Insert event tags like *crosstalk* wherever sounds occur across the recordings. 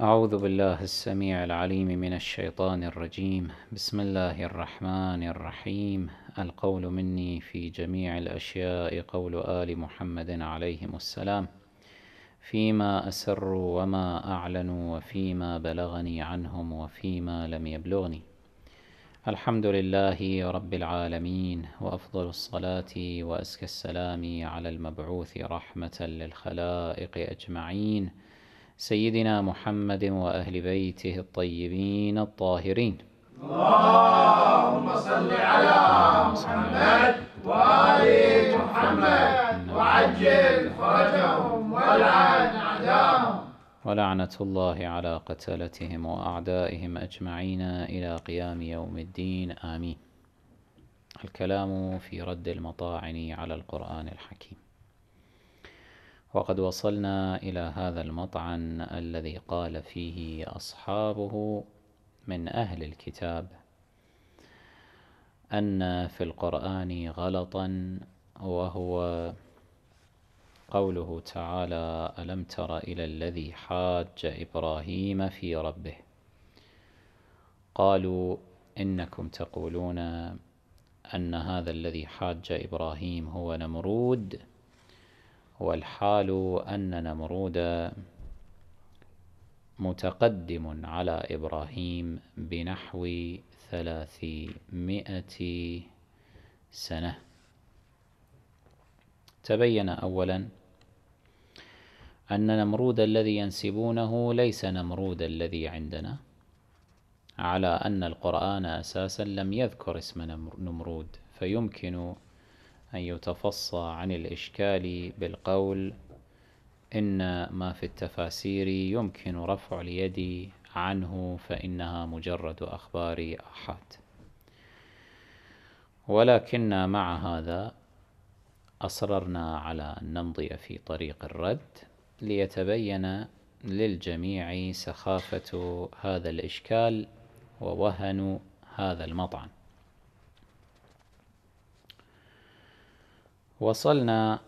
أعوذ بالله السميع العليم من الشيطان الرجيم بسم الله الرحمن الرحيم القول مني في جميع الأشياء قول آل محمد عليهم السلام فيما أسروا وما أعلنوا وفيما بلغني عنهم وفيما لم يبلغني الحمد لله رب العالمين وأفضل الصلاة وأزكى السلام على المبعوث رحمة للخلائق أجمعين سيدنا محمد وأهل بيته الطيبين الطاهرين اللهم صل على محمد وآل محمد وعجل فرجهم والعن أعداءهم ولعنة الله على قتلتهم وأعدائهم أجمعين إلى قيام يوم الدين آمين الكلام في رد المطاعن على القرآن الحكيم وقد وصلنا إلى هذا المطعن الذي قال فيه أصحابه من أهل الكتاب أن في القرآن غلطا وهو قوله تعالى ألم تر إلى الذي حاج إبراهيم في ربه قالوا إنكم تقولون أن هذا الذي حاج إبراهيم هو نمرود والحال أن نمرود متقدم على إبراهيم بنحو ثلاثمائة سنة تبين أولا أن نمرود الذي ينسبونه ليس نمرود الذي عندنا على أن القرآن أساسا لم يذكر اسم نمرود فيمكن أن يتفصى عن الإشكال بالقول إن ما في التفاسير يمكن رفع اليد عنه فإنها مجرد أخبار أحد ولكن مع هذا أصررنا على أن نمضي في طريق الرد ليتبين للجميع سخافة هذا الإشكال ووهن هذا المطعن وصلنا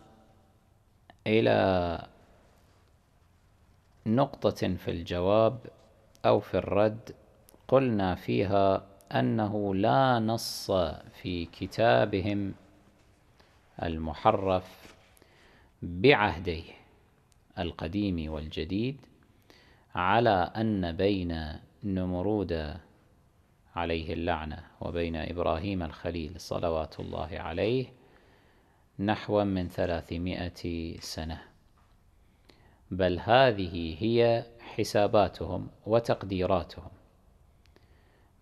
إلى نقطة في الجواب أو في الرد قلنا فيها أنه لا نص في كتابهم المحرف بعهديه القديم والجديد على أن بين نمرود عليه اللعنة وبين إبراهيم الخليل صلوات الله عليه نحو من ثلاثمائة سنة بل هذه هي حساباتهم وتقديراتهم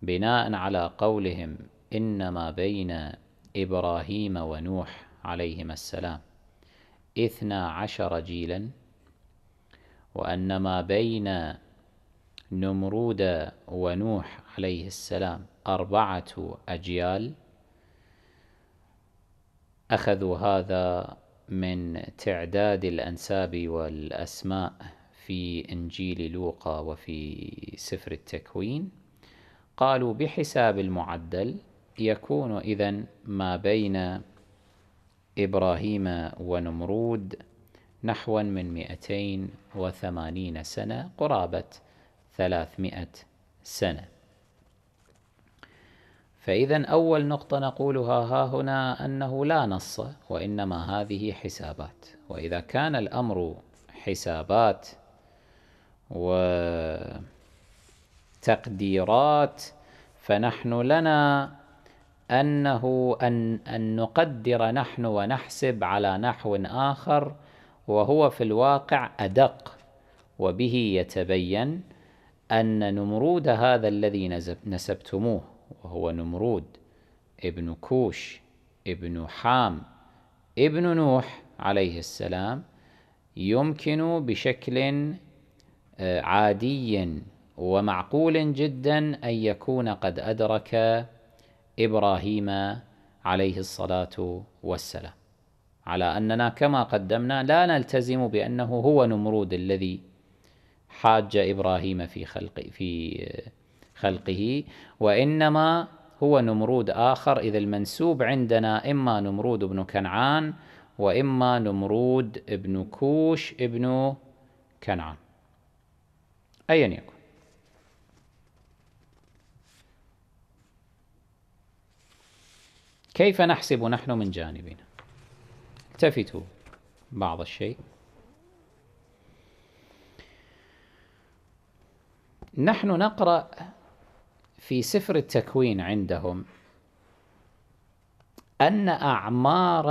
بناء على قولهم إنما بين إبراهيم ونوح عليهما السلام إثنا عشر جيلا وأن ما بين نمرود ونوح عليه السلام أربعة أجيال أخذوا هذا من تعداد الأنساب والأسماء في إنجيل لوقا وفي سفر التكوين قالوا بحساب المعدل يكون إذا ما بين إبراهيم ونمرود نحو من 280 سنة قرابة 300 سنة فإذا أول نقطة نقولها ها هنا أنه لا نص وإنما هذه حسابات وإذا كان الأمر حسابات وتقديرات فنحن لنا أنه أن, أن نقدر نحن ونحسب على نحو آخر وهو في الواقع أدق وبه يتبين أن نمرود هذا الذي نسبتموه وهو نمرود ابن كوش ابن حام ابن نوح عليه السلام يمكن بشكل آه، عادي ومعقول جدا أن يكون قد أدرك إبراهيم عليه الصلاة والسلام على أننا كما قدمنا لا نلتزم بأنه هو نمرود الذي حاج إبراهيم في خلق في آه، خلقه وإنما هو نمرود آخر اذا المنسوب عندنا إما نمرود بن كنعان وإما نمرود بن كوش بن كنعان أيا يكن كيف نحسب نحن من جانبنا التفتوا بعض الشيء نحن نقرأ في سفر التكوين عندهم أن أعمار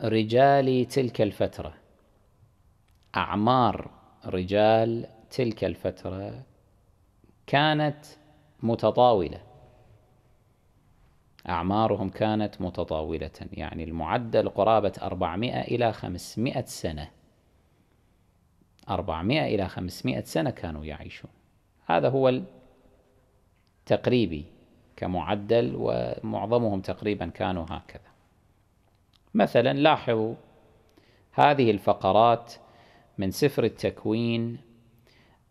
رجال تلك الفترة أعمار رجال تلك الفترة كانت متطاولة أعمارهم كانت متطاولة يعني المعدل قرابة 400 إلى 500 سنة 400 إلى 500 سنة كانوا يعيشون هذا هو تقريبي كمعدل ومعظمهم تقريبا كانوا هكذا مثلا لاحظوا هذه الفقرات من سفر التكوين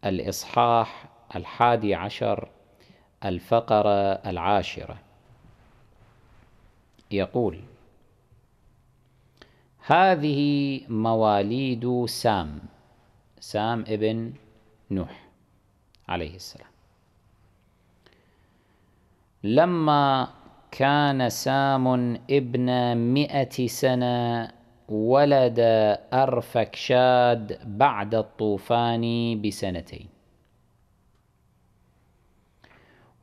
الإصحاح الحادي عشر الفقرة العاشرة يقول هذه مواليد سام سام ابن نوح عليه السلام لما كان سام ابن مئة سنة ولد أرفكشاد بعد الطوفان بسنتين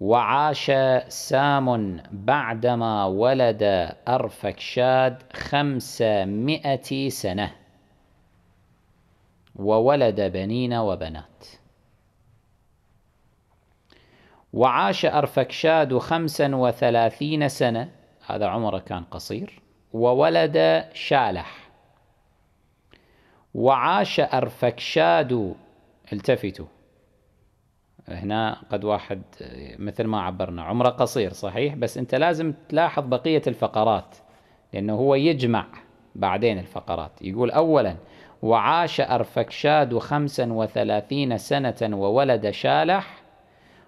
وعاش سام بعدما ولد أرفكشاد خمسمائة سنة وولد بنين وبنات وعاش أرفكشاد خمسا وثلاثين سنة هذا عمره كان قصير وولد شالح وعاش أرفكشاد التفتوا هنا قد واحد مثل ما عبرنا عمره قصير صحيح بس انت لازم تلاحظ بقية الفقرات لأنه هو يجمع بعدين الفقرات يقول أولا وعاش أرفكشاد خمسا وثلاثين سنة وولد شالح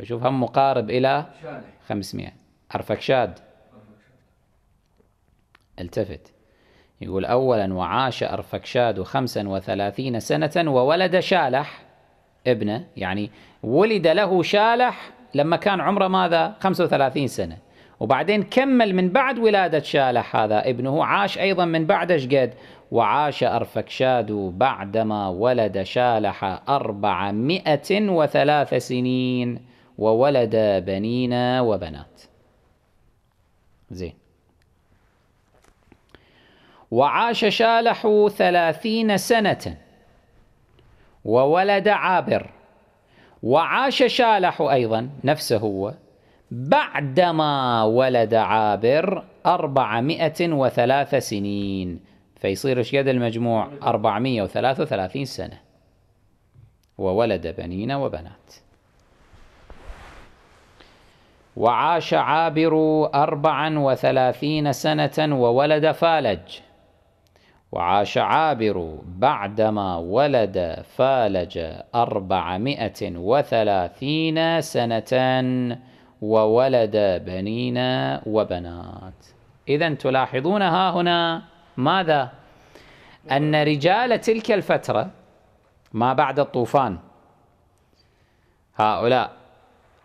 بشوف هم مقارب إلى 500 أرفكشاد التفت يقول أولا وعاش أرفكشاد خمسا وثلاثين سنة وولد شالح ابنه يعني ولد له شالح لما كان عمره ماذا 35 سنة وبعدين كمل من بعد ولادة شالح هذا ابنه عاش أيضا من بعده قد وعاش أرفكشاد بعدما ولد شالح أربعمائة وثلاث سنين وولد بنينا وبنات زين وعاش شالح ثلاثين سنة وولد عابر وعاش شالح أيضا نفسه هو بعدما ولد عابر أربعمائة وثلاث سنين فيصير ايش قد المجموع 433 سنة وولد بنين وبنات وعاش عابر أربعا وثلاثين سنة وولد فالج وعاش عابر بعدما ولد فالج أربعمائة وثلاثين سنة وولد بنين وبنات إذا تلاحظون ها هنا ماذا؟ أن رجال تلك الفترة ما بعد الطوفان هؤلاء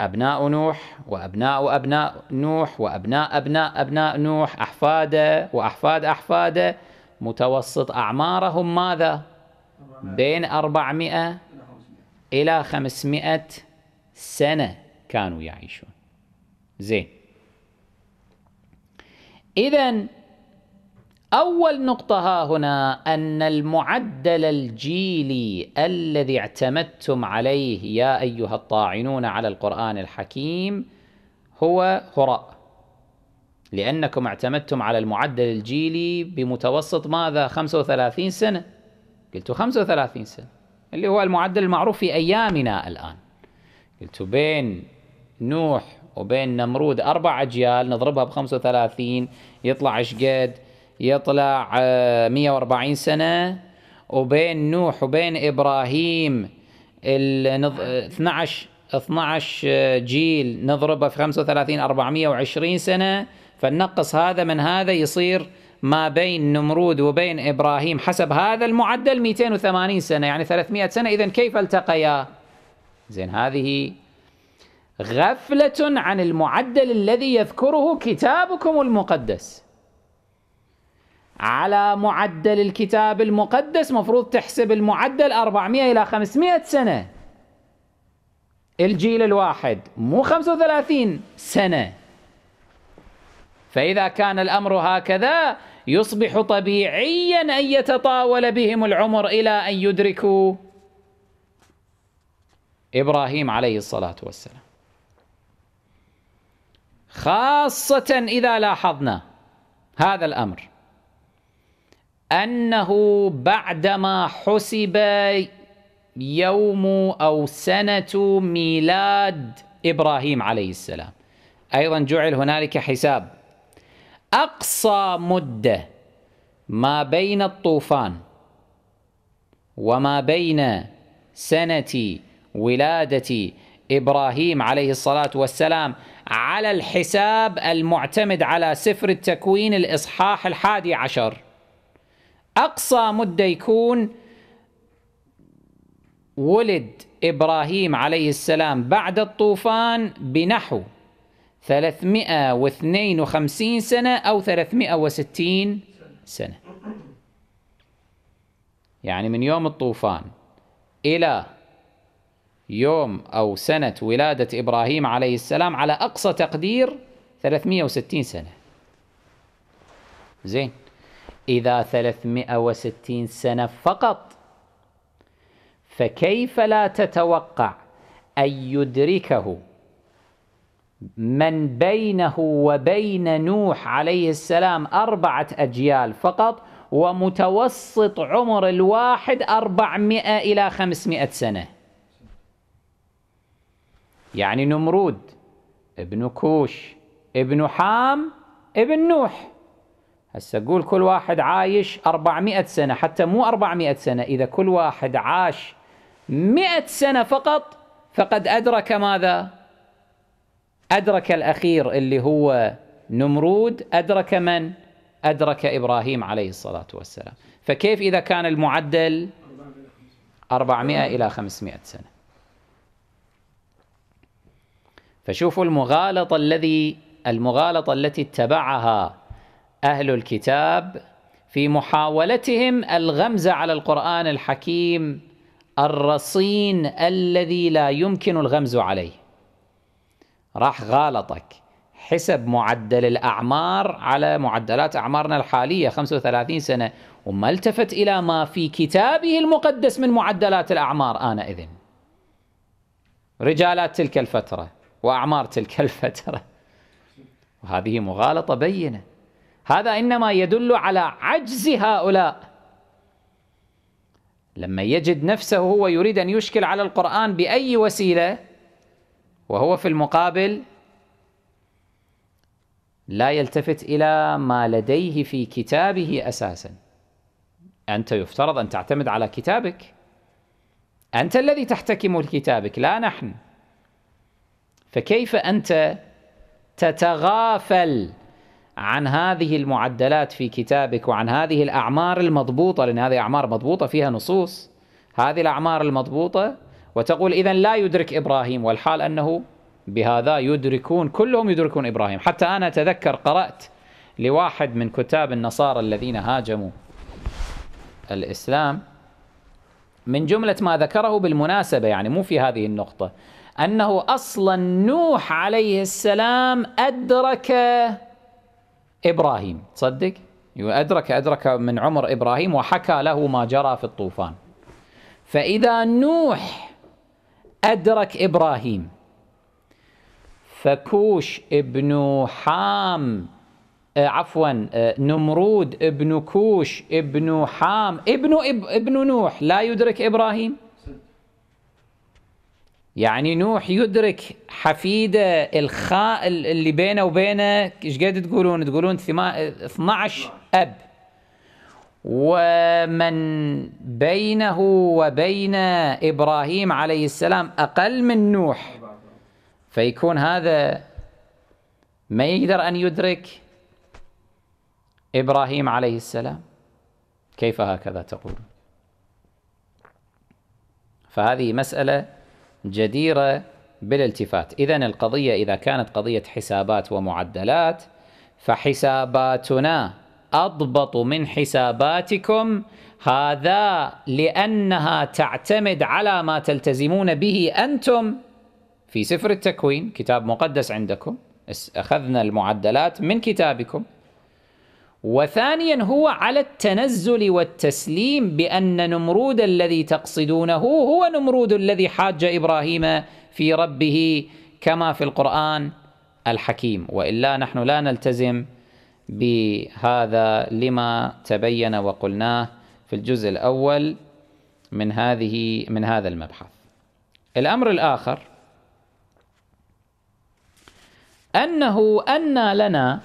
أبناء نوح وأبناء أبناء نوح وأبناء أبناء أبناء نوح أحفاده وأحفاد أحفاده متوسط أعمارهم ماذا؟ بين 400 إلى 500 سنة كانوا يعيشون زين إذا أول نقطة ها هنا أن المعدل الجيلي الذي اعتمدتم عليه يا أيها الطاعنون على القرآن الحكيم هو هراء لأنكم اعتمدتم على المعدل الجيلي بمتوسط ماذا 35 سنة قلتوا 35 سنة اللي هو المعدل المعروف في أيامنا الآن قلتوا بين نوح وبين نمرود أربع أجيال نضربها ب 35 يطلع شقد يطلع 140 آه، سنة وبين نوح وبين إبراهيم 12 12 آه، آه، جيل نضربه في 35 420 سنة فننقص هذا من هذا يصير ما بين نمرود وبين إبراهيم حسب هذا المعدل 280 سنة يعني 300 سنة إذا كيف التقيا زين هذه غفلة عن المعدل الذي يذكره كتابكم المقدس على معدل الكتاب المقدس مفروض تحسب المعدل 400 إلى 500 سنة الجيل الواحد مو 35 سنة فإذا كان الأمر هكذا يصبح طبيعيا أن يتطاول بهم العمر إلى أن يدركوا إبراهيم عليه الصلاة والسلام خاصة إذا لاحظنا هذا الأمر أنه بعدما حسب يوم أو سنة ميلاد إبراهيم عليه السلام أيضا جعل هنالك حساب أقصى مدة ما بين الطوفان وما بين سنة ولادة إبراهيم عليه الصلاة والسلام على الحساب المعتمد على سفر التكوين الإصحاح الحادي عشر أقصى مدة يكون ولد إبراهيم عليه السلام بعد الطوفان بنحو 352 سنة أو 360 سنة يعني من يوم الطوفان إلى يوم أو سنة ولادة إبراهيم عليه السلام على أقصى تقدير 360 سنة زين إذا 360 سنة فقط فكيف لا تتوقع أن يدركه من بينه وبين نوح عليه السلام أربعة أجيال فقط ومتوسط عمر الواحد أربعمائة إلى خمسمائة سنة يعني نمرود ابن كوش ابن حام ابن نوح هسه قول كل واحد عايش 400 سنة حتى مو 400 سنة إذا كل واحد عاش 100 سنة فقط فقد أدرك ماذا؟ أدرك الأخير اللي هو نمرود أدرك من؟ أدرك إبراهيم عليه الصلاة والسلام فكيف إذا كان المعدل 400 إلى 500 سنة فشوفوا المغالطة الذي المغالطة التي اتبعها أهل الكتاب في محاولتهم الغمز على القرآن الحكيم الرصين الذي لا يمكن الغمز عليه راح غالطك حسب معدل الأعمار على معدلات أعمارنا الحالية 35 سنة وما التفت إلى ما في كتابه المقدس من معدلات الأعمار آنئذ رجالات تلك الفترة وأعمار تلك الفترة وهذه مغالطة بينة هذا إنما يدل على عجز هؤلاء لما يجد نفسه هو يريد أن يشكل على القرآن بأي وسيلة وهو في المقابل لا يلتفت إلى ما لديه في كتابه أساسا أنت يفترض أن تعتمد على كتابك أنت الذي تحتكم لكتابك لا نحن فكيف أنت تتغافل عن هذه المعدلات في كتابك وعن هذه الأعمار المضبوطة لأن هذه أعمار مضبوطة فيها نصوص هذه الأعمار المضبوطة وتقول إذا لا يدرك إبراهيم والحال أنه بهذا يدركون كلهم يدركون إبراهيم حتى أنا أتذكر قرأت لواحد من كتاب النصارى الذين هاجموا الإسلام من جملة ما ذكره بالمناسبة يعني مو في هذه النقطة أنه أصلا نوح عليه السلام أدرك إبراهيم تصدق أدرك أدرك من عمر إبراهيم وحكى له ما جرى في الطوفان فإذا نوح أدرك إبراهيم فكوش ابن حام آه، عفوا آه، نمرود ابن كوش ابن حام ابن ابن نوح لا يدرك إبراهيم يعني نوح يدرك حفيده الخاء اللي بينه وبينه ايش قد تقولون؟ تقولون 12 اب ومن بينه وبين ابراهيم عليه السلام اقل من نوح فيكون هذا ما يقدر ان يدرك ابراهيم عليه السلام كيف هكذا تقول؟ فهذه مساله جديرة بالالتفات إذا القضية إذا كانت قضية حسابات ومعدلات فحساباتنا أضبط من حساباتكم هذا لأنها تعتمد على ما تلتزمون به أنتم في سفر التكوين كتاب مقدس عندكم أخذنا المعدلات من كتابكم وثانيا هو على التنزل والتسليم بأن نمرود الذي تقصدونه هو نمرود الذي حاج إبراهيم في ربه كما في القرآن الحكيم وإلا نحن لا نلتزم بهذا لما تبين وقلناه في الجزء الأول من هذه من هذا المبحث الأمر الآخر أنه أن لنا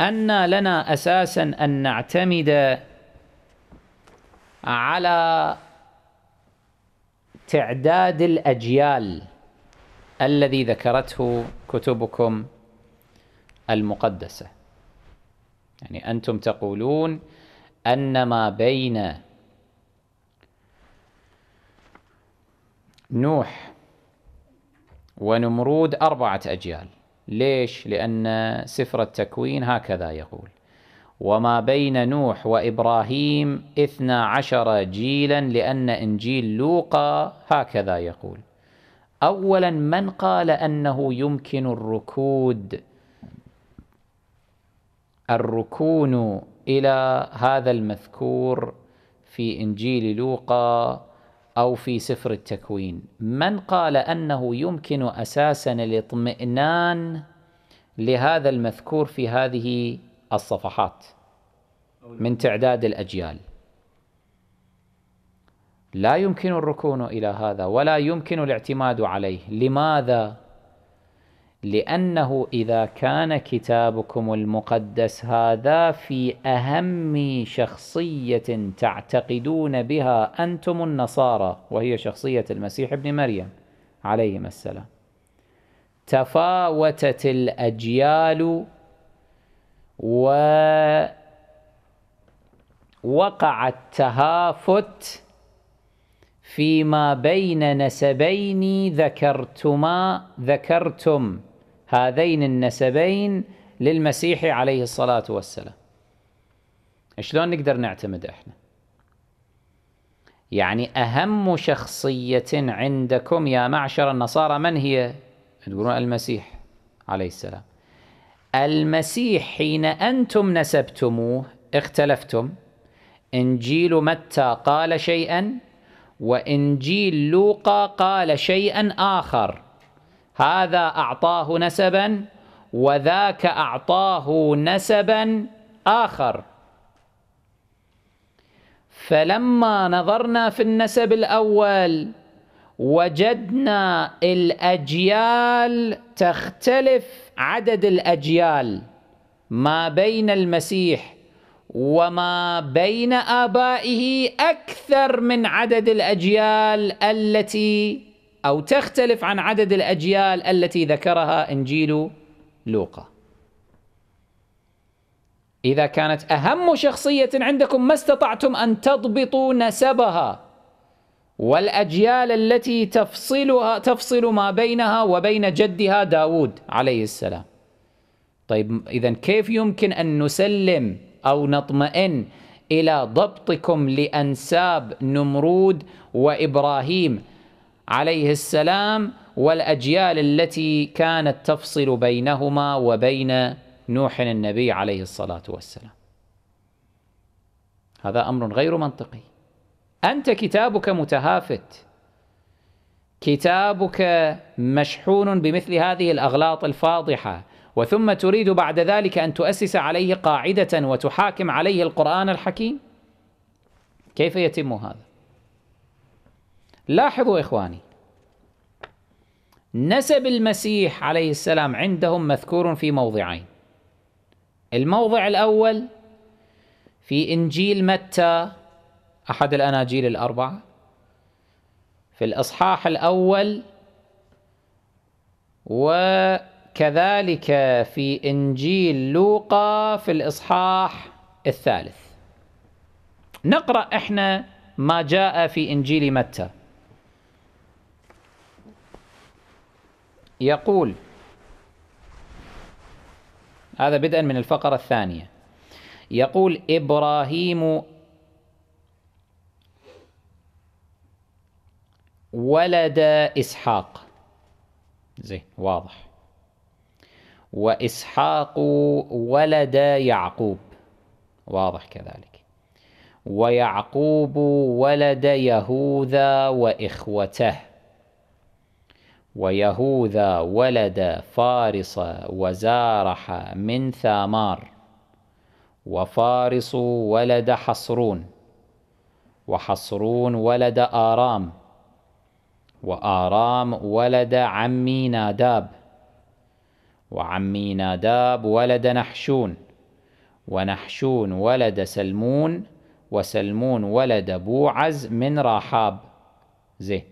أن لنا أساسا أن نعتمد على تعداد الأجيال الذي ذكرته كتبكم المقدسة يعني أنتم تقولون أن ما بين نوح ونمرود أربعة أجيال ليش؟ لأن سفر التكوين هكذا يقول وما بين نوح وإبراهيم إثنا عشر جيلا لأن إنجيل لوقا هكذا يقول أولا من قال أنه يمكن الركود الركون إلى هذا المذكور في إنجيل لوقا أو في سفر التكوين من قال أنه يمكن أساسا الاطمئنان لهذا المذكور في هذه الصفحات من تعداد الأجيال لا يمكن الركون إلى هذا ولا يمكن الاعتماد عليه لماذا؟ لأنه إذا كان كتابكم المقدس هذا في أهم شخصية تعتقدون بها أنتم النصارى وهي شخصية المسيح ابن مريم عليهما السلام تفاوتت الأجيال ووقع التهافت فيما بين نسبين ذكرتما ذكرتم هذين النسبين للمسيح عليه الصلاة والسلام شلون نقدر نعتمد احنا يعني أهم شخصية عندكم يا معشر النصارى من هي تقولون المسيح عليه السلام المسيح حين أنتم نسبتموه اختلفتم إنجيل متى قال شيئا وإنجيل لوقا قال شيئا آخر هذا أعطاه نسبا وذاك أعطاه نسبا آخر فلما نظرنا في النسب الأول وجدنا الأجيال تختلف عدد الأجيال ما بين المسيح وما بين آبائه أكثر من عدد الأجيال التي أو تختلف عن عدد الأجيال التي ذكرها إنجيل لوقا إذا كانت أهم شخصية عندكم ما استطعتم أن تضبطوا نسبها والأجيال التي تفصلها تفصل ما بينها وبين جدها داود عليه السلام طيب إذا كيف يمكن أن نسلم أو نطمئن إلى ضبطكم لأنساب نمرود وإبراهيم عليه السلام والأجيال التي كانت تفصل بينهما وبين نوح النبي عليه الصلاة والسلام هذا أمر غير منطقي أنت كتابك متهافت كتابك مشحون بمثل هذه الأغلاط الفاضحة وثم تريد بعد ذلك أن تؤسس عليه قاعدة وتحاكم عليه القرآن الحكيم كيف يتم هذا؟ لاحظوا إخواني نسب المسيح عليه السلام عندهم مذكور في موضعين الموضع الأول في إنجيل متى أحد الأناجيل الأربعة في الإصحاح الأول وكذلك في إنجيل لوقا في الإصحاح الثالث نقرأ إحنا ما جاء في إنجيل متى يقول هذا بدءا من الفقرة الثانية يقول إبراهيم ولد إسحاق زين واضح وإسحاق ولد يعقوب واضح كذلك ويعقوب ولد يهوذا وإخوته ويهوذا ولد فارص وزارح من ثامار وفارص ولد حصرون وحصرون ولد آرام وآرام ولد عمي ناداب وعمي ناداب ولد نحشون ونحشون ولد سلمون وسلمون ولد بوعز من راحاب زين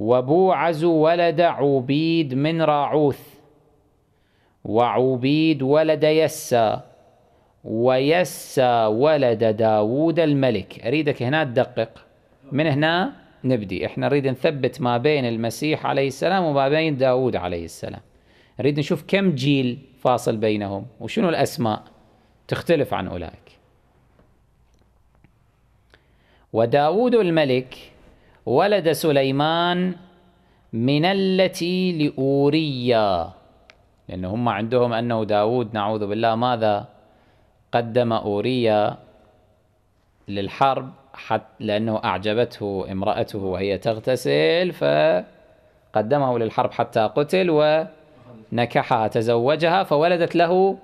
وبوعز ولد عبيد من راعوث وعبيد ولد يسى ويسى ولد داوود الملك أريدك هنا تدقق من هنا نبدي احنا نريد نثبت ما بين المسيح عليه السلام وما بين داوود عليه السلام نريد نشوف كم جيل فاصل بينهم وشنو الأسماء تختلف عن أولئك وداود الملك ولد سليمان من التي لأوريا لأن هم عندهم أنه داود نعوذ بالله ماذا قدم أوريا للحرب حتى لأنه أعجبته امرأته وهي تغتسل فقدمه للحرب حتى قتل ونكحها تزوجها فولدت له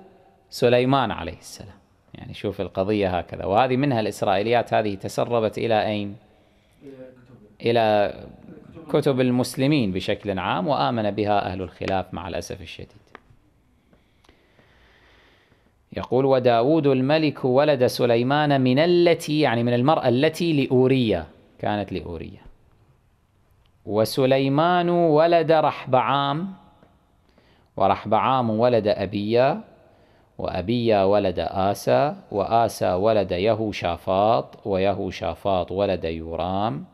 سليمان عليه السلام يعني شوف القضية هكذا وهذه منها الإسرائيليات هذه تسربت إلى أين؟ إلى كتب المسلمين بشكل عام وآمن بها أهل الخلاف مع الأسف الشديد يقول وداود الملك ولد سليمان من التي يعني من المرأة التي لأورية كانت لأورية وسليمان ولد رحبعام ورحبعام ولد أبيا وأبيا ولد آسى وآسى ولد يهو شافاط ويهو شافاط ولد يورام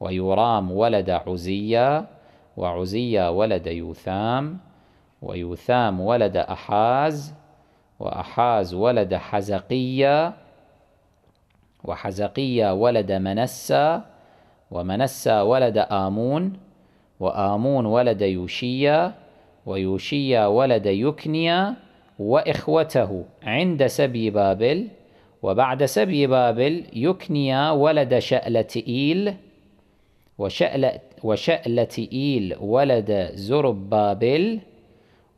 ويرام ولد عزية وعزية ولد يوثام ويوثام ولد أحاز وأحاز ولد حزقية وحزقية ولد منسى ومنسى ولد آمون وآمون ولد يوشية ويوشية ولد يكنيا وإخوته عند سبي بابل وبعد سبي بابل يكنيا ولد شألتئيل وشألة, وشألة إيل ولد زربابل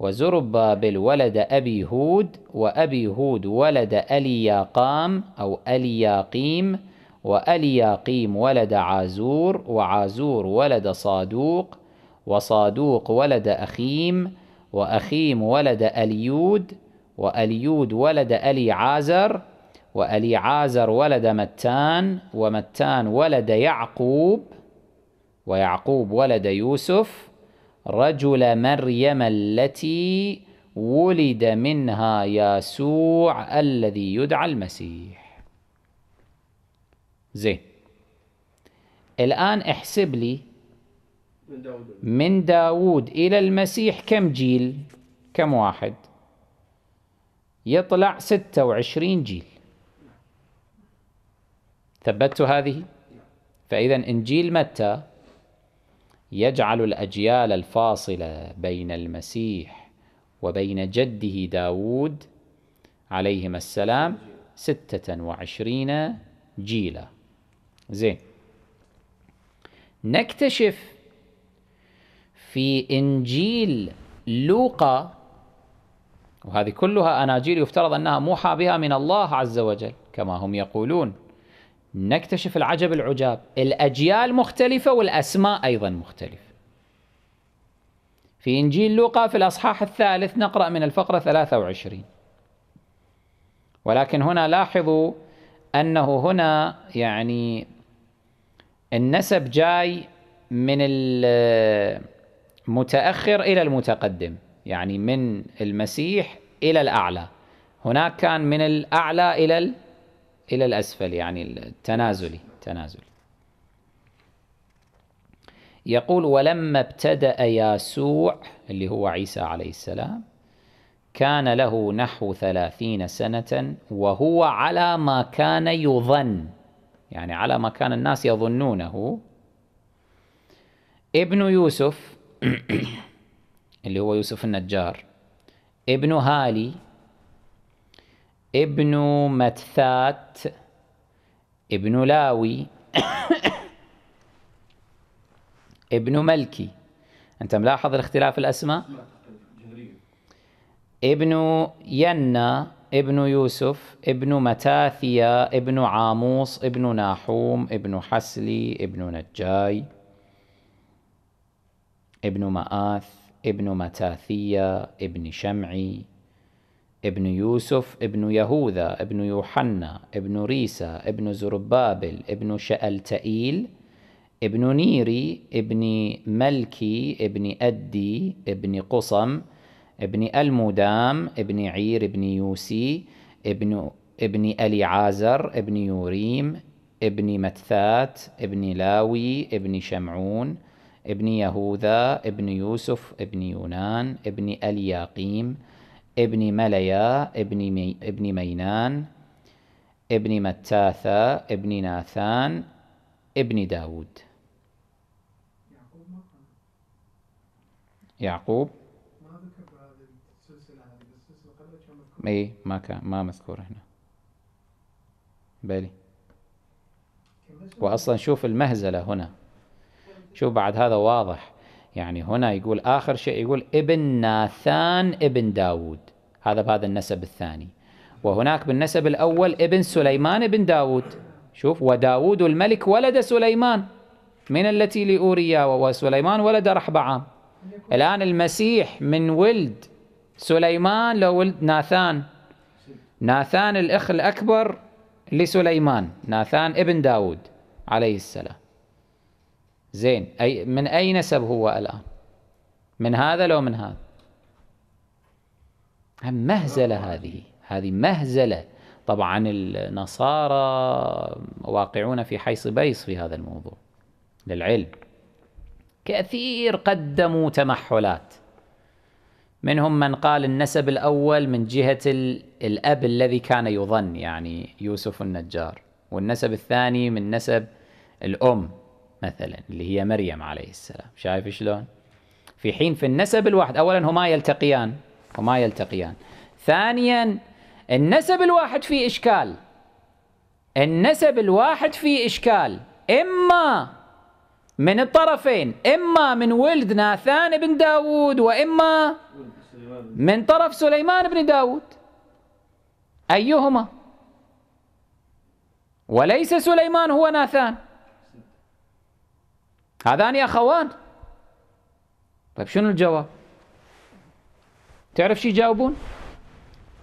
وزربابل ولد أبي هود وأبي هود ولد ألياقام أو ألياقيم وألياقيم ولد عازور وعازور ولد صادوق وصادوق ولد أخيم وأخيم ولد أليود وأليود ولد ألي عازر وألي عازر ولد متان ومتان ولد يعقوب ويعقوب ولد يوسف رجل مريم التي ولد منها يسوع الذي يدعى المسيح زين الآن احسب لي من داود, إلى المسيح كم جيل كم واحد يطلع 26 جيل ثبتت هذه فإذا إنجيل متى يجعل الأجيال الفاصلة بين المسيح وبين جده داود عليهما السلام ستة وعشرين جيلا زين نكتشف في إنجيل لوقا وهذه كلها أناجيل يفترض أنها موحى بها من الله عز وجل كما هم يقولون نكتشف العجب العجاب الأجيال مختلفة والأسماء أيضا مختلفة في إنجيل لوقا في الأصحاح الثالث نقرأ من الفقرة 23 ولكن هنا لاحظوا أنه هنا يعني النسب جاي من المتأخر إلى المتقدم يعني من المسيح إلى الأعلى هناك كان من الأعلى إلى إلى الأسفل يعني التنازلي تنازل يقول ولما ابتدأ ياسوع اللي هو عيسى عليه السلام كان له نحو ثلاثين سنة وهو على ما كان يظن يعني على ما كان الناس يظنونه ابن يوسف *clears throat* اللي هو يوسف النجار ابن هالي ابن متثات ابن لاوي ابن ملكي أنت ملاحظ الاختلاف الأسماء ابن ينا ابن يوسف ابن متاثية ابن عاموس ابن ناحوم ابن حسلي ابن نجاي ابن مآث ابن متاثية ابن شمعي ابن يوسف ابن يهوذا ابن يوحنا ابن ريسى ابن زربابل ابن شألتئيل ابن نيري ابن ملكي ابن أدي ابن قصم ابن المدام ابن عير ابن يوسي ابن ابن أليعازر ابن يوريم ابن متثات ابن لاوي ابن شمعون ابن يهوذا ابن يوسف ابن يونان ابن الياقيم ابن مليا ابن, مي ابن مينان ابن متاثة ابن ناثان ابن داود يعقوب اي ما كان إيه، ما مذكور هنا بلي واصلا شوف المهزله هنا شوف بعد هذا واضح يعني هنا يقول اخر شيء يقول ابن ناثان ابن داود هذا بهذا النسب الثاني وهناك بالنسب الأول ابن سليمان بن داود شوف وداود الملك ولد سليمان من التي لأوريا وسليمان ولد رحبعام الآن المسيح من ولد سليمان لولد ناثان ناثان الأخ الأكبر لسليمان ناثان ابن داود عليه السلام زين أي من أي نسب هو الآن من هذا لو من هذا مهزلة هذه هذه مهزلة طبعا النصارى واقعون في حيص بيص في هذا الموضوع للعلم كثير قدموا تمحلات منهم من قال النسب الأول من جهة الأب الذي كان يظن يعني يوسف النجار والنسب الثاني من نسب الأم مثلا اللي هي مريم عليه السلام شايف شلون في حين في النسب الواحد أولا هما يلتقيان فما يلتقيان ثانيا النسب الواحد فيه إشكال النسب الواحد فيه إشكال إما من الطرفين إما من ولد ناثان بن داود وإما من طرف سليمان بن داود أيهما وليس سليمان هو ناثان هذان أخوان طيب شنو الجواب تعرف شو يجاوبون؟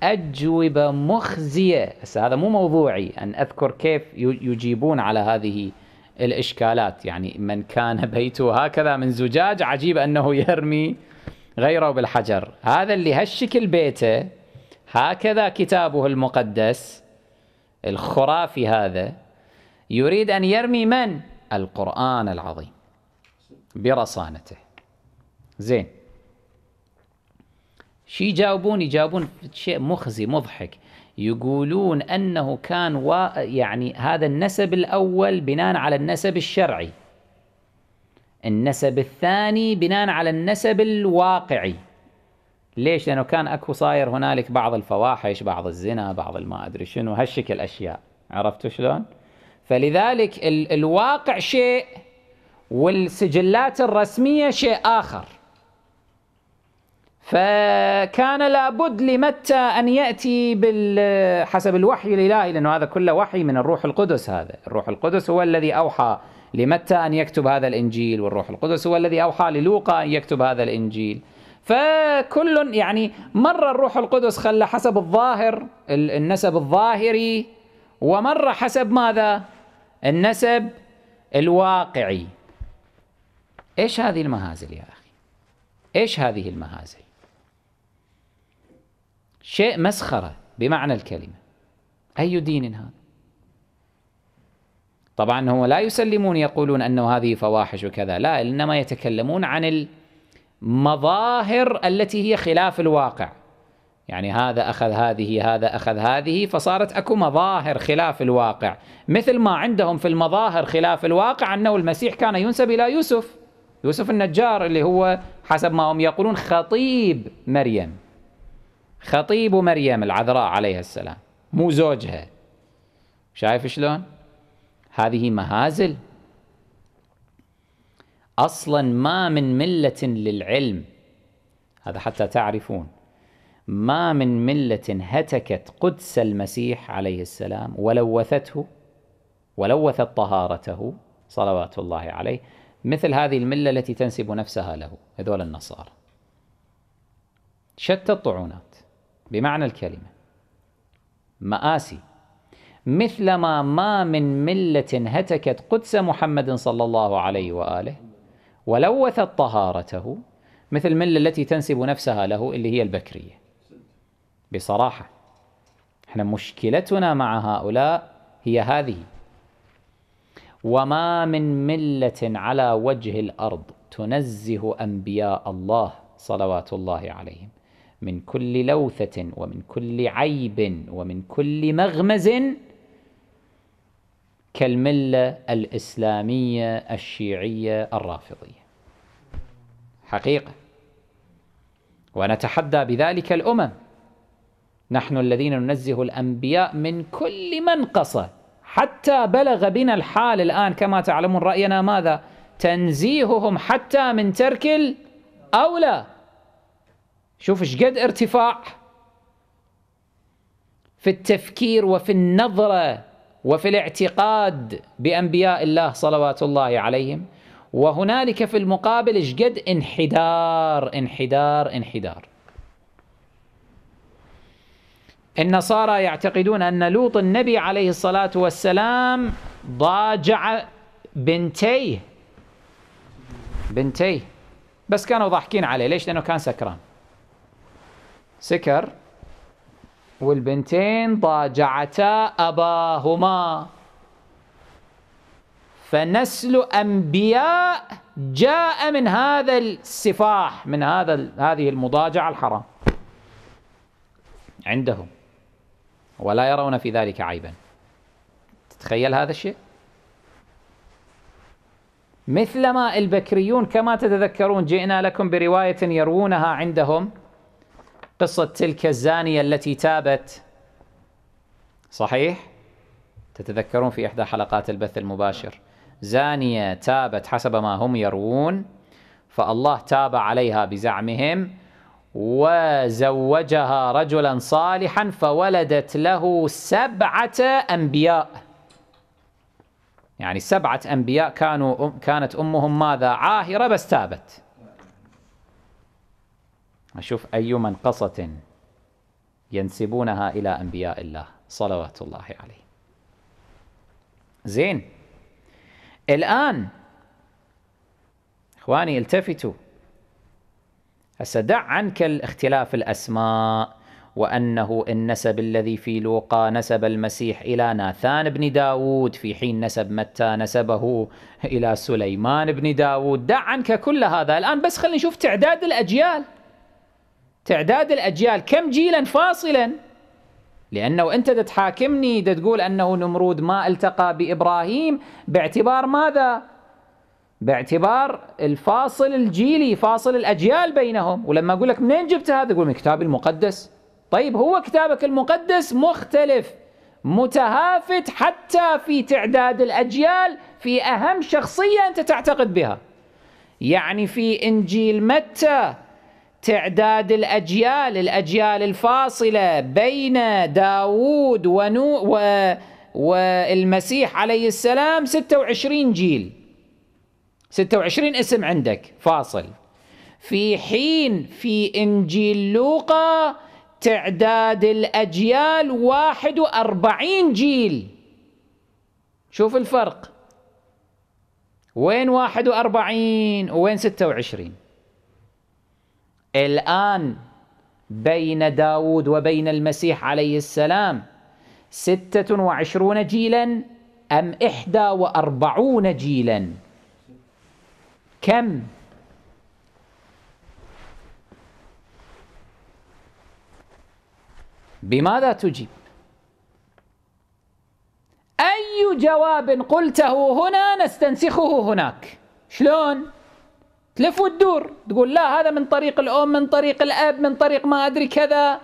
أجوبة مخزية بس هذا مو موضوعي أن أذكر كيف يجيبون على هذه الإشكالات يعني من كان بيته هكذا من زجاج عجيب أنه يرمي غيره بالحجر هذا اللي هالشكل بيته هكذا كتابه المقدس الخرافي هذا يريد أن يرمي من؟ القرآن العظيم برصانته زين شي يجاوبون يجاوبون شيء مخزي مضحك يقولون أنه كان و... يعني هذا النسب الأول بناء على النسب الشرعي النسب الثاني بناء على النسب الواقعي ليش؟ لأنه كان أكو صاير هنالك بعض الفواحش بعض الزنا بعض الما أدري شنو هالشكل أشياء عرفتوا شلون؟ فلذلك ال... الواقع شيء والسجلات الرسمية شيء آخر فكان لابد لمتى أن يأتي بال حسب الوحي الإلهي لأنه هذا كله وحي من الروح القدس هذا الروح القدس هو الذي أوحى لمتى أن يكتب هذا الإنجيل والروح القدس هو الذي أوحى للوقا أن يكتب هذا الإنجيل فكل يعني مرة الروح القدس خلى حسب الظاهر النسب الظاهري ومرة حسب ماذا النسب الواقعي ايش هذه المهازل يا أخي ايش هذه المهازل شيء مسخرة بمعنى الكلمة أي دين هذا طبعا هم لا يسلمون يقولون أنه هذه فواحش وكذا لا إنما يتكلمون عن المظاهر التي هي خلاف الواقع يعني هذا أخذ هذه هذا أخذ هذه فصارت أكو مظاهر خلاف الواقع مثل ما عندهم في المظاهر خلاف الواقع أنه المسيح كان ينسب إلى يوسف يوسف النجار اللي هو حسب ما هم يقولون خطيب مريم خطيب مريم العذراء عليها السلام مو زوجها شايف شلون هذه مهازل اصلا ما من مله للعلم هذا حتى تعرفون ما من مله هتكت قدس المسيح عليه السلام ولوثته ولوثت طهارته صلوات الله عليه مثل هذه المله التي تنسب نفسها له هذول النصارى شتى الطعونات بمعنى الكلمة مآسي مثلما ما من ملة هتكت قدس محمد صلى الله عليه وآله ولوثت طهارته مثل الملة التي تنسب نفسها له اللي هي البكرية بصراحة احنا مشكلتنا مع هؤلاء هي هذه وما من ملة على وجه الأرض تنزه أنبياء الله صلوات الله عليهم من كل لوثة ومن كل عيب ومن كل مغمز كالملة الإسلامية الشيعية الرافضية حقيقة ونتحدى بذلك الأمم نحن الذين ننزه الأنبياء من كل منقصة حتى بلغ بنا الحال الآن كما تعلمون رأينا ماذا تنزيههم حتى من ترك الأولى شوف ايش قد ارتفاع في التفكير وفي النظره وفي الاعتقاد بانبياء الله صلوات الله عليهم وهنالك في المقابل ايش قد انحدار انحدار انحدار النصارى يعتقدون ان لوط النبي عليه الصلاه والسلام ضاجع بنتيه بنتيه بس كانوا ضاحكين عليه ليش لانه كان سكران سكر والبنتين ضاجعتا أباهما فنسل أنبياء جاء من هذا السفاح من هذا هذه المضاجعة الحرام عندهم ولا يرون في ذلك عيبا تتخيل هذا الشيء مثلما البكريون كما تتذكرون جئنا لكم برواية يروونها عندهم قصة تلك الزانية التي تابت صحيح؟ تتذكرون في إحدى حلقات البث المباشر زانية تابت حسب ما هم يروون فالله تاب عليها بزعمهم وزوجها رجلا صالحا فولدت له سبعة أنبياء يعني سبعة أنبياء كانوا كانت أمهم ماذا عاهرة بس تابت أشوف أي منقصة ينسبونها إلى أنبياء الله صلوات الله عليه زين الآن إخواني التفتوا أسدع دع عنك الاختلاف الأسماء وأنه النسب الذي في لوقا نسب المسيح إلى ناثان بن داود في حين نسب متى نسبه إلى سليمان بن داود دع عنك كل هذا الآن بس خلينا نشوف تعداد الأجيال تعداد الأجيال كم جيلا فاصلا لأنه أنت تحاكمني تقول أنه نمرود ما التقى بإبراهيم باعتبار ماذا؟ باعتبار الفاصل الجيلي فاصل الأجيال بينهم ولما أقول لك منين جبت هذا؟ أقول من كتابي المقدس طيب هو كتابك المقدس مختلف متهافت حتى في تعداد الأجيال في أهم شخصية أنت تعتقد بها يعني في إنجيل متى تعداد الأجيال الأجيال الفاصلة بين داوود ونو و والمسيح عليه السلام 26 جيل 26 اسم عندك فاصل في حين في إنجيل لوقا تعداد الأجيال 41 جيل شوف الفرق وين 41 وين 26 الآن بين داود وبين المسيح عليه السلام ستة وعشرون جيلا أم إحدى وأربعون جيلا كم بماذا تجيب أي جواب قلته هنا نستنسخه هناك شلون تلف وتدور تقول لا هذا من طريق الأم من طريق الأب من طريق ما أدري كذا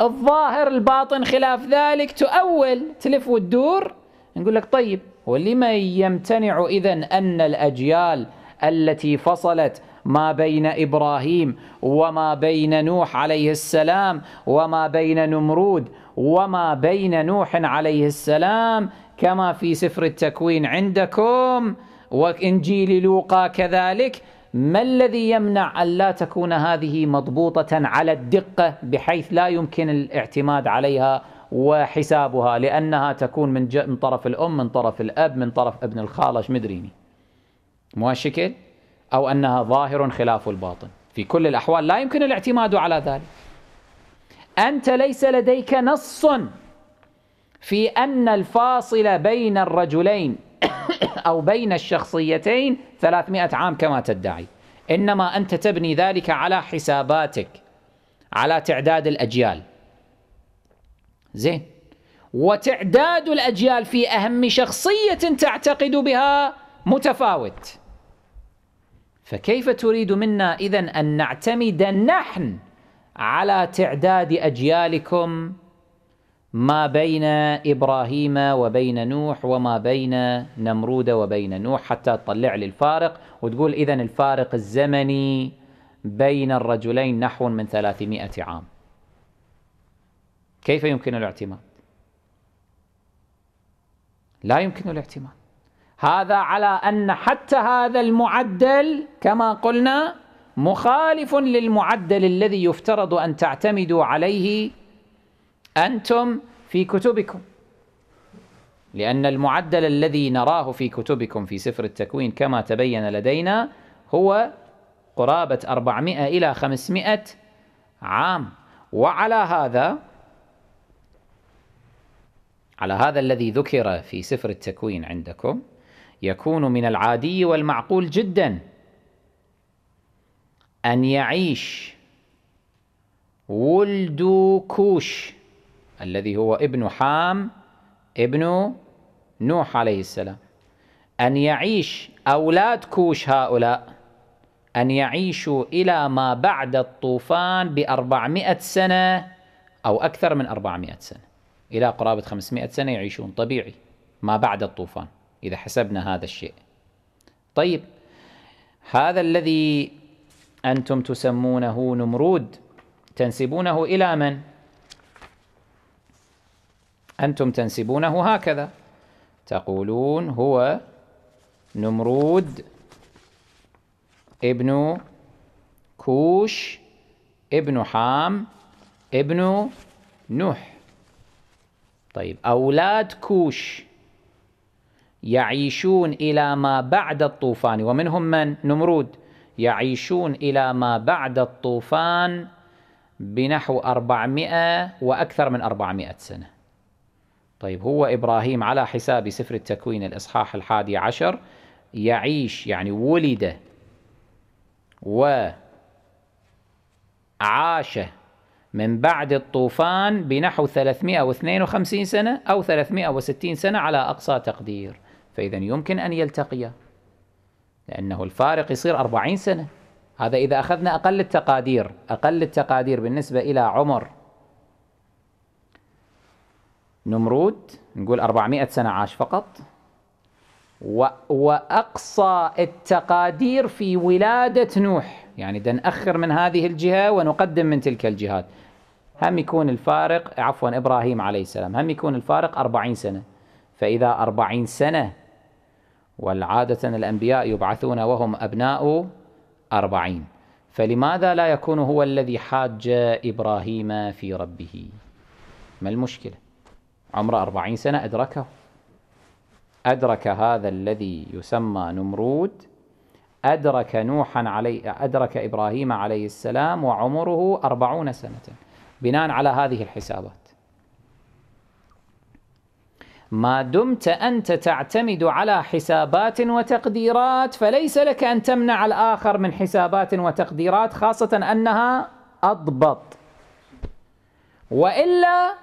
الظاهر الباطن خلاف ذلك تؤول تلف وتدور نقول لك طيب ولما يمتنع إذا أن الأجيال التي فصلت ما بين إبراهيم وما بين نوح عليه السلام وما بين نمرود وما بين نوح عليه السلام كما في سفر التكوين عندكم وإنجيل لوقا كذلك ما الذي يمنع أن لا تكون هذه مضبوطة على الدقة بحيث لا يمكن الاعتماد عليها وحسابها لأنها تكون من, من طرف الأم من طرف الأب من طرف ابن الخالش مدريني مو هالشكل أو أنها ظاهر خلاف الباطن في كل الأحوال لا يمكن الاعتماد على ذلك أنت ليس لديك نص في أن الفاصل بين الرجلين *coughs* أو بين الشخصيتين 300 عام كما تدعي إنما أنت تبني ذلك على حساباتك على تعداد الأجيال زين وتعداد الأجيال في أهم شخصية تعتقد بها متفاوت فكيف تريد منا إذا أن نعتمد نحن على تعداد أجيالكم ما بين إبراهيم وبين نوح وما بين نمرود وبين نوح حتى تطلع لي الفارق وتقول إذا الفارق الزمني بين الرجلين نحو من 300 عام كيف يمكن الاعتماد لا يمكن الاعتماد هذا على أن حتى هذا المعدل كما قلنا مخالف للمعدل الذي يفترض أن تعتمدوا عليه أنتم في كتبكم لأن المعدل الذي نراه في كتبكم في سفر التكوين كما تبين لدينا هو قرابة 400 إلى 500 عام وعلى هذا على هذا الذي ذكر في سفر التكوين عندكم يكون من العادي والمعقول جدا أن يعيش ولد كوش الذي هو ابن حام ابن نوح عليه السلام أن يعيش أولاد كوش هؤلاء أن يعيشوا إلى ما بعد الطوفان بأربعمائة سنة أو أكثر من أربعمائة سنة إلى قرابة خمسمائة سنة يعيشون طبيعي ما بعد الطوفان إذا حسبنا هذا الشيء طيب هذا الذي أنتم تسمونه نمرود تنسبونه إلى من؟ أنتم تنسبونه هكذا تقولون هو نمرود ابن كوش ابن حام ابن نوح طيب أولاد كوش يعيشون إلى ما بعد الطوفان ومنهم من نمرود يعيشون إلى ما بعد الطوفان بنحو 400 وأكثر من 400 سنة طيب هو إبراهيم على حساب سفر التكوين الإصحاح الحادي عشر يعيش يعني ولد وعاش من بعد الطوفان بنحو 352 سنة أو 360 سنة على أقصى تقدير فإذا يمكن أن يلتقي لأنه الفارق يصير 40 سنة هذا إذا أخذنا أقل التقادير أقل التقادير بالنسبة إلى عمر نمرود نقول 400 سنة عاش فقط وأقصى التقادير في ولادة نوح يعني دا نأخر من هذه الجهة ونقدم من تلك الجهات هم يكون الفارق عفوا إبراهيم عليه السلام هم يكون الفارق 40 سنة فإذا 40 سنة والعادة الأنبياء يبعثون وهم أبناء 40 فلماذا لا يكون هو الذي حاج إبراهيم في ربه ما المشكلة عمره أربعين سنة أدركه أدرك هذا الذي يسمى نمرود أدرك نوحا عليه أدرك إبراهيم عليه السلام وعمره أربعون سنة بناء على هذه الحسابات ما دمت أنت تعتمد على حسابات وتقديرات فليس لك أن تمنع الآخر من حسابات وتقديرات خاصة أنها أضبط وإلا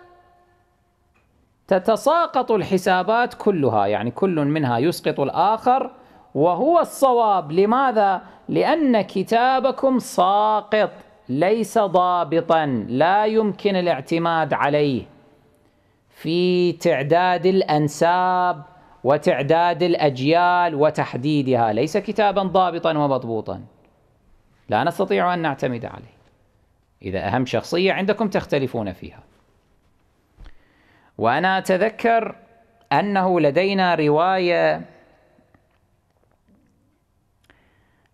تتساقط الحسابات كلها يعني كل منها يسقط الآخر وهو الصواب لماذا؟ لأن كتابكم ساقط ليس ضابطا لا يمكن الاعتماد عليه في تعداد الأنساب وتعداد الأجيال وتحديدها ليس كتابا ضابطا ومضبوطا لا نستطيع أن نعتمد عليه إذا أهم شخصية عندكم تختلفون فيها وأنا أتذكر أنه لدينا رواية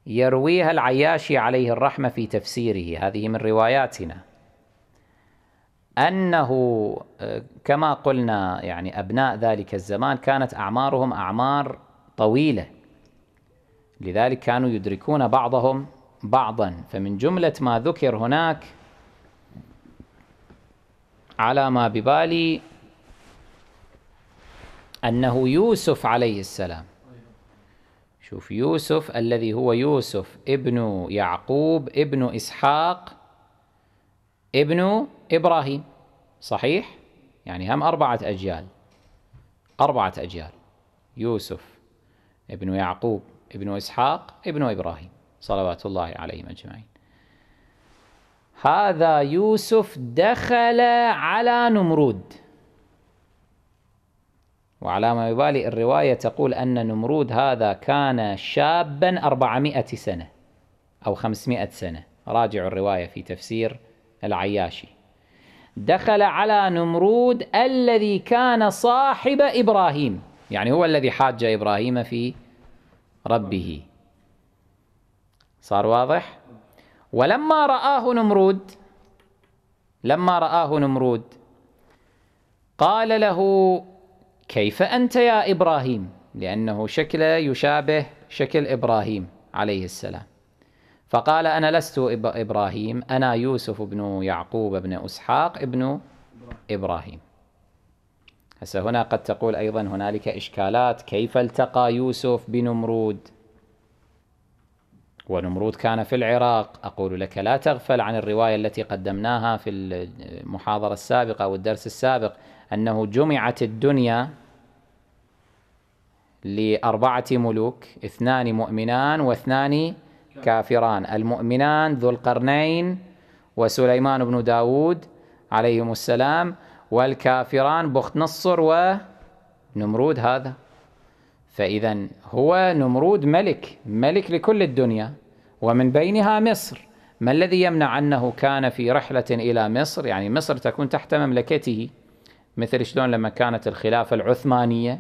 يرويها العياشي عليه الرحمة في تفسيره هذه من رواياتنا أنه كما قلنا يعني أبناء ذلك الزمان كانت أعمارهم أعمار طويلة لذلك كانوا يدركون بعضهم بعضا فمن جملة ما ذكر هناك على ما ببالي أنه يوسف عليه السلام شوف يوسف الذي هو يوسف ابن يعقوب ابن إسحاق ابن إبراهيم صحيح؟ يعني هم أربعة أجيال أربعة أجيال يوسف ابن يعقوب ابن إسحاق ابن إبراهيم صلوات الله عليهم أجمعين هذا يوسف دخل على نمرود وعلى ما يبالي الرواية تقول أن نمرود هذا كان شابا 400 سنة أو 500 سنة راجع الرواية في تفسير العياشي دخل على نمرود الذي كان صاحب إبراهيم يعني هو الذي حاج إبراهيم في ربه صار واضح ولما رآه نمرود لما رآه نمرود قال له كيف أنت يا إبراهيم لأنه شكله يشابه شكل إبراهيم عليه السلام فقال أنا لست إبراهيم أنا يوسف بن يعقوب بن أسحاق ابن إبراهيم هسه هنا قد تقول أيضا هنالك إشكالات كيف التقى يوسف بنمرود ونمرود كان في العراق أقول لك لا تغفل عن الرواية التي قدمناها في المحاضرة السابقة والدرس السابق أنه جمعت الدنيا لأربعة ملوك اثنان مؤمنان واثنان كافران المؤمنان ذو القرنين وسليمان بن داود عليهم السلام والكافران بخت نصر ونمرود هذا فإذا هو نمرود ملك ملك لكل الدنيا ومن بينها مصر ما الذي يمنع أنه كان في رحلة إلى مصر يعني مصر تكون تحت مملكته مثل شلون لما كانت الخلافة العثمانية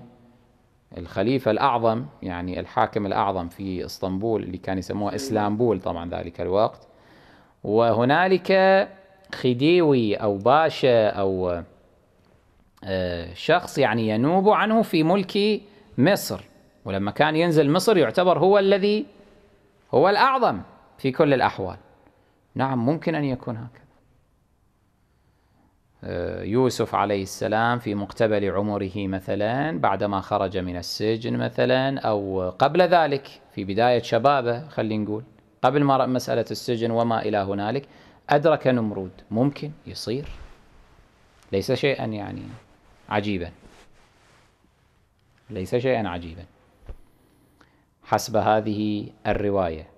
الخليفة الأعظم يعني الحاكم الأعظم في اسطنبول اللي كان يسموه إسلامبول طبعا ذلك الوقت وهنالك خديوي أو باشا أو آه، شخص يعني ينوب عنه في ملك مصر ولما كان ينزل مصر يعتبر هو الذي هو الأعظم في كل الأحوال نعم ممكن أن يكون هكذا آه، يوسف عليه السلام في مقتبل عمره مثلا بعدما خرج من السجن مثلا أو قبل ذلك في بداية شبابه خلينا نقول قبل ما مسألة السجن وما إلى هنالك أدرك نمرود ممكن يصير ليس شيئا يعني عجيبا ليس شيئا عجيبا حسب هذه الروايه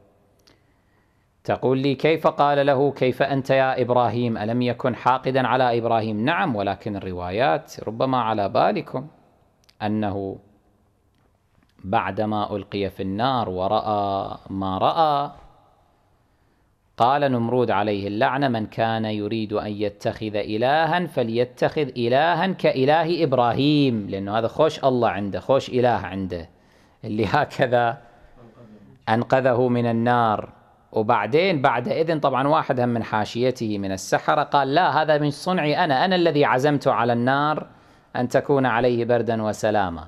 تقول لي كيف قال له كيف أنت يا إبراهيم ألم يكن حاقدا على إبراهيم نعم ولكن الروايات ربما على بالكم أنه بعدما ألقي في النار ورأى ما رأى قال نمرود عليه اللعنة من كان يريد أن يتخذ إلها فليتخذ إلها كإله إبراهيم لأنه هذا خوش الله عنده خوش إله عنده اللي هكذا أنقذه من النار وبعدين بعد إذن طبعا واحد هم من حاشيته من السحرة قال لا هذا من صنعي أنا أنا الذي عزمت على النار أن تكون عليه بردا وسلاما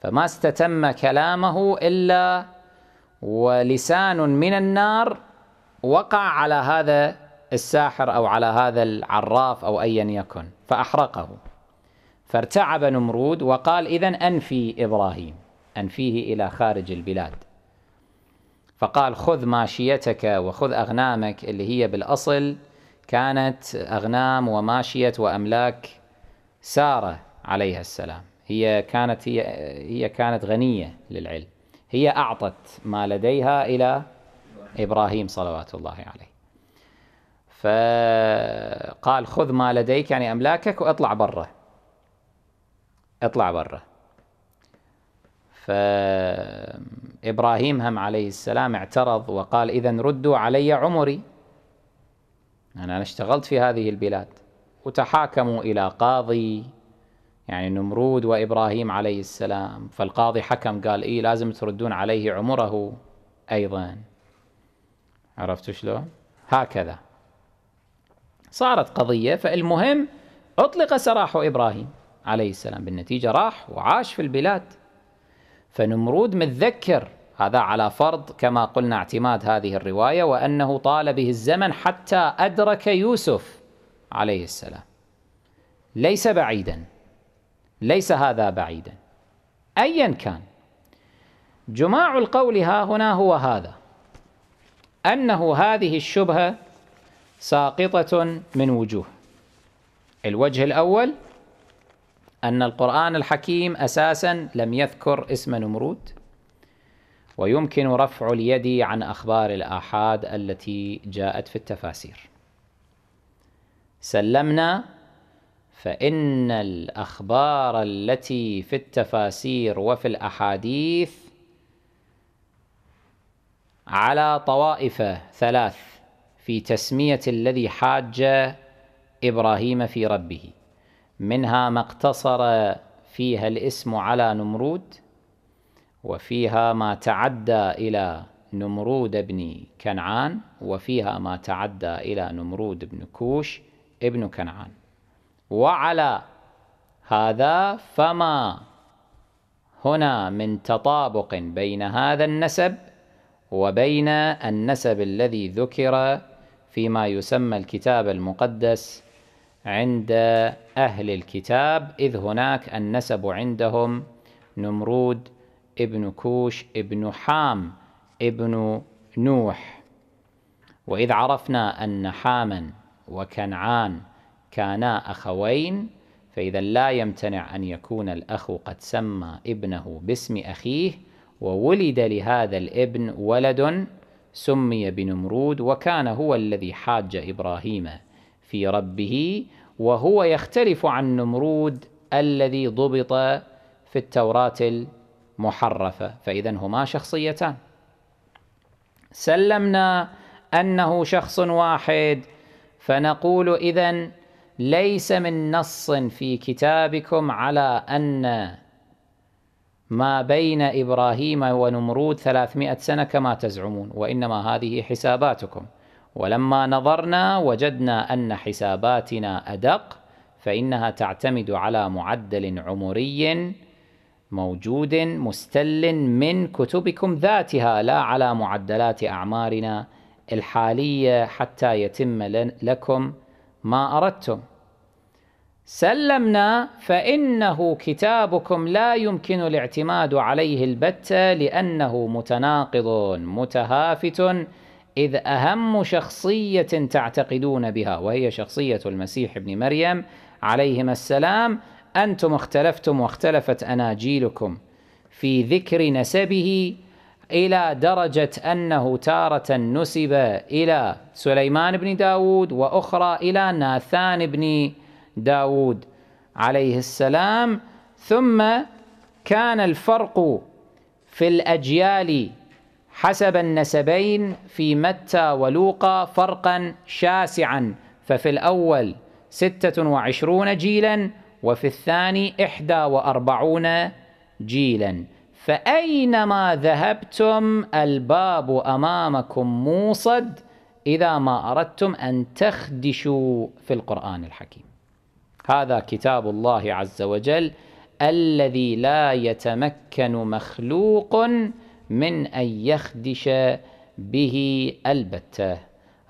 فما استتم كلامه إلا ولسان من النار وقع على هذا الساحر أو على هذا العراف أو أيا يكن فأحرقه فارتعب نمرود وقال إذا أنفي إبراهيم أنفيه إلى خارج البلاد فقال خذ ماشيتك وخذ أغنامك اللي هي بالأصل كانت أغنام وماشية وأملاك سارة عليها السلام هي كانت هي, هي كانت غنية للعلم هي أعطت ما لديها إلى إبراهيم صلوات الله عليه فقال خذ ما لديك يعني أملاكك وأطلع برا اطلع برا ف إبراهيم هم عليه السلام اعترض وقال إذا ردوا علي عمري أنا اشتغلت في هذه البلاد وتحاكموا إلى قاضي يعني نمرود وإبراهيم عليه السلام فالقاضي حكم قال إيه لازم تردون عليه عمره أيضا عرفتوا شلون هكذا صارت قضية فالمهم أطلق سراح إبراهيم عليه السلام بالنتيجة راح وعاش في البلاد فنمرود متذكر هذا على فرض كما قلنا اعتماد هذه الرواية وأنه طال به الزمن حتى أدرك يوسف عليه السلام ليس بعيدا ليس هذا بعيدا أيا كان جماع القول ها هنا هو هذا أنه هذه الشبهة ساقطة من وجوه الوجه الأول أن القرآن الحكيم أساسا لم يذكر اسم نمرود ويمكن رفع اليد عن أخبار الآحاد التي جاءت في التفاسير سلمنا فإن الأخبار التي في التفاسير وفي الأحاديث على طوائف ثلاث في تسمية الذي حاج إبراهيم في ربه منها ما اقتصر فيها الاسم على نمرود وفيها ما تعدى إلى نمرود بن كنعان وفيها ما تعدى إلى نمرود بن كوش ابن كنعان وعلى هذا فما هنا من تطابق بين هذا النسب وبين النسب الذي ذكر فيما يسمى الكتاب المقدس عند أهل الكتاب إذ هناك النسب عندهم نمرود ابن كوش ابن حام ابن نوح وإذ عرفنا أن حاما وكنعان كانا أخوين فإذا لا يمتنع أن يكون الأخ قد سمى ابنه باسم أخيه وولد لهذا الابن ولد سمي بنمرود وكان هو الذي حاج إبراهيم في ربه وهو يختلف عن نمرود الذي ضبط في التوراة محرفة فإذا هما شخصيتان سلمنا أنه شخص واحد فنقول إذا ليس من نص في كتابكم على أن ما بين إبراهيم ونمرود ثلاثمائة سنة كما تزعمون وإنما هذه حساباتكم ولما نظرنا وجدنا أن حساباتنا أدق فإنها تعتمد على معدل عمري موجود مستل من كتبكم ذاتها لا على معدلات أعمارنا الحالية حتى يتم لكم ما أردتم سلمنا فإنه كتابكم لا يمكن الاعتماد عليه البتة لأنه متناقض متهافت إذ أهم شخصية تعتقدون بها وهي شخصية المسيح ابن مريم عليهما السلام أنتم اختلفتم واختلفت أناجيلكم في ذكر نسبه إلى درجة أنه تارة نسب إلى سليمان بن داود وأخرى إلى ناثان بن داود عليه السلام ثم كان الفرق في الأجيال حسب النسبين في متى ولوقا فرقا شاسعا ففي الأول ستة وعشرون جيلا وفي الثاني إحدى وأربعون جيلا فأينما ذهبتم الباب أمامكم موصد إذا ما أردتم أن تخدشوا في القرآن الحكيم هذا كتاب الله عز وجل الذي لا يتمكن مخلوق من أن يخدش به البته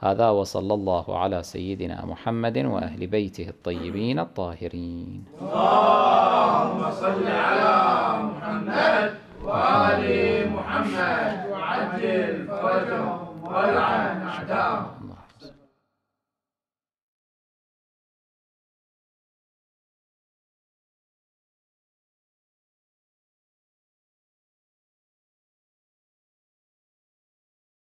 هذا وصلى الله على سيدنا محمد وأهل بيته الطيبين الطاهرين اللهم صل على محمد وآل محمد وعجل فرجهم والعن أعداءهم